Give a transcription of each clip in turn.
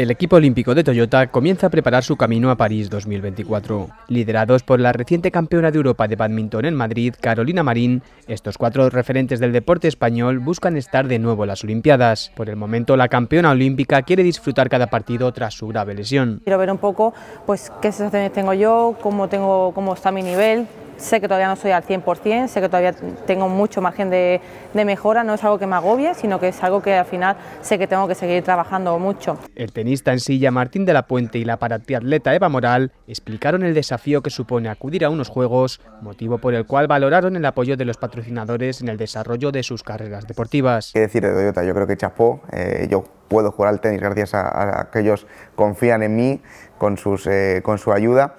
El equipo olímpico de Toyota comienza a preparar su camino a París 2024. Liderados por la reciente campeona de Europa de badminton en Madrid, Carolina Marín, estos cuatro referentes del deporte español buscan estar de nuevo en las Olimpiadas. Por el momento, la campeona olímpica quiere disfrutar cada partido tras su grave lesión. Quiero ver un poco pues, qué sensaciones tengo yo, cómo, tengo, cómo está mi nivel, sé que todavía no soy al 100%, sé que todavía tengo mucho margen de, mejora, no es algo que me agobie, sino que es algo que al final sé que tengo que seguir trabajando mucho. El tenista en silla Martín de la Puente y la paratriatleta Eva Moral explicaron el desafío que supone acudir a unos Juegos, motivo por el cual valoraron el apoyo de los patrocinadores en el desarrollo de sus carreras deportivas. ¿Qué decir de eh, Toyota? Yo creo que chapó, eh, yo puedo jugar al tenis gracias a, aquellos, que confían en mí con, sus, eh, con su ayuda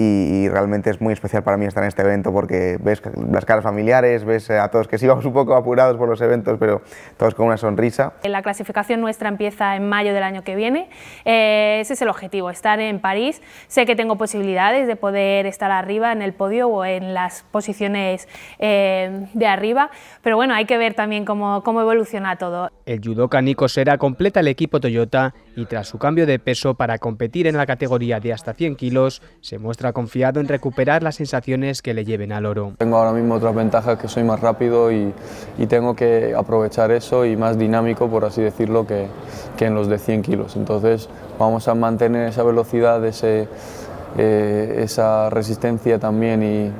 y, realmente es muy especial para mí estar en este evento porque ves las caras familiares, ves eh, a todos que sí vamos un poco apurados por los eventos, pero todos con una sonrisa. La clasificación nuestra empieza en mayo del año que viene, eh, ese es el objetivo, estar en París. Sé que tengo posibilidades de poder estar arriba en el podio o en las posiciones eh, de arriba, pero bueno, hay que ver también cómo, cómo evoluciona todo. El judoka Nico Sera completa el equipo Toyota y tras su cambio de peso para competir en la categoría de hasta 100 kilos, se muestra confiado en recuperar las sensaciones que le lleven al oro. Tengo ahora mismo otras ventajas que soy más rápido y, tengo que aprovechar eso y más dinámico, por así decirlo, que, en los de 100 kilos. Entonces vamos a mantener esa velocidad, ese, eh, esa resistencia también y,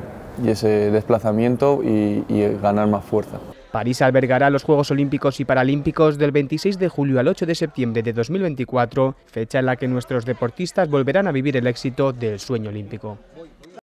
ese desplazamiento y ganar más fuerza. París albergará los Juegos Olímpicos y Paralímpicos del 26 de julio al 8 de septiembre de 2024, fecha en la que nuestros deportistas volverán a vivir el éxito del sueño olímpico.